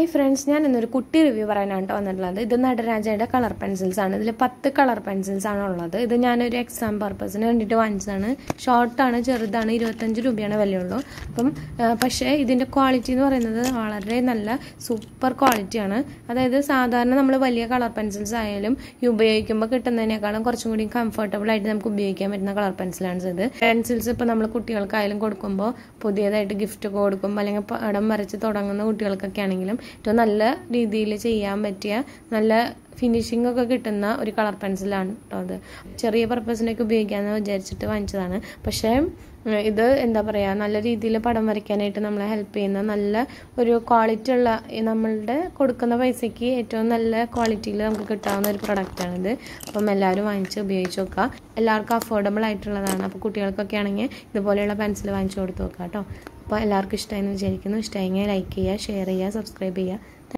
hi friends ഞാൻ ഇന്നൊരു കുട്ടി റിവ്യൂ പറയാനാണ് വന്നിട്ടുള്ളത് ഇത് നടരാജയുടെ കളർ പെൻസിൽസ് ആണ് ഇതിൽ പത്ത് കളർ പെൻസിൽസ് ആണ് ഉള്ളത് ഇത് ഞാനൊരു എക്സാം പർപ്പസിന് വേണ്ടിയിട്ട് വാങ്ങിച്ചതാണ് ഷോർട്ടാണ് ചെറുതാണ് ഇരുപത്തഞ്ച് രൂപയാണ് വിലയുള്ളൂ അപ്പം പക്ഷേ ഇതിൻ്റെ ക്വാളിറ്റി എന്ന് പറയുന്നത് വളരെ നല്ല സൂപ്പർ ക്വാളിറ്റിയാണ് അതായത് സാധാരണ നമ്മൾ വലിയ കളർ പെൻസിൽസ് ആയാലും ഉപയോഗിക്കുമ്പോൾ കിട്ടുന്നതിനേക്കാളും കുറച്ചും കൂടി കംഫർട്ടബിൾ ആയിട്ട് നമുക്ക് ഉപയോഗിക്കാൻ പറ്റുന്ന കളർ പെൻസിലാണ് ഇത് പെൻസിൽസ് ഇപ്പോൾ നമ്മൾ കുട്ടികൾക്കായാലും കൊടുക്കുമ്പോൾ പുതിയതായിട്ട് ഗിഫ്റ്റ് കൊടുക്കുമ്പോൾ അല്ലെങ്കിൽ പടം വരച്ച് തുടങ്ങുന്ന കുട്ടികൾക്കൊക്കെ ആണെങ്കിലും ഏറ്റവും നല്ല രീതിയിൽ ചെയ്യാൻ പറ്റിയ നല്ല ഫിനിഷിംഗ് ഒക്കെ കിട്ടുന്ന ഒരു കളർ പെൻസിലാണ് കേട്ടോ അത് ചെറിയ പർപ്പസിനൊക്കെ ഉപയോഗിക്കാമെന്ന് വിചാരിച്ചിട്ട് വാങ്ങിച്ചതാണ് പക്ഷേ ഇത് എന്താ പറയുക നല്ല രീതിയിൽ പടം വരയ്ക്കാനായിട്ട് നമ്മളെ ഹെൽപ്പ് ചെയ്യുന്ന നല്ല ഒരു ക്വാളിറ്റി ഉള്ള നമ്മളുടെ കൊടുക്കുന്ന പൈസയ്ക്ക് ഏറ്റവും നല്ല ക്വാളിറ്റിയിൽ നമുക്ക് കിട്ടാവുന്ന ഒരു പ്രൊഡക്റ്റാണിത് അപ്പം എല്ലാവരും വാങ്ങിച്ച് ഉപയോഗിച്ച് നോക്കുക എല്ലാവർക്കും അഫോർഡബിൾ ആയിട്ടുള്ളതാണ് അപ്പോൾ കുട്ടികൾക്കൊക്കെ ആണെങ്കിൽ ഇതുപോലെയുള്ള പെൻസിൽ വാങ്ങിച്ചു കൊടുത്ത് നോക്കാം കേട്ടോ അപ്പോൾ എല്ലാവർക്കും ഇഷ്ടമായി എന്ന് വിചാരിക്കുന്നു ഇഷ്ടമായെങ്കിൽ ലൈക്ക് ചെയ്യുക ഷെയർ ചെയ്യുക സബ്സ്ക്രൈബ് ചെയ്യുക